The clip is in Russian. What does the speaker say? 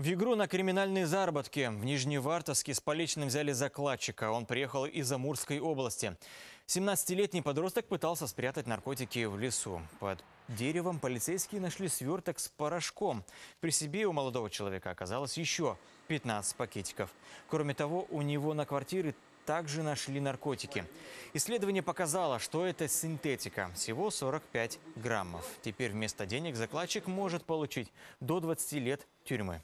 В игру на криминальные заработки в Нижневартовске с поличным взяли закладчика. Он приехал из Амурской области. 17-летний подросток пытался спрятать наркотики в лесу. Под деревом полицейские нашли сверток с порошком. При себе у молодого человека оказалось еще 15 пакетиков. Кроме того, у него на квартире также нашли наркотики. Исследование показало, что это синтетика, всего 45 граммов. Теперь вместо денег закладчик может получить до 20 лет тюрьмы.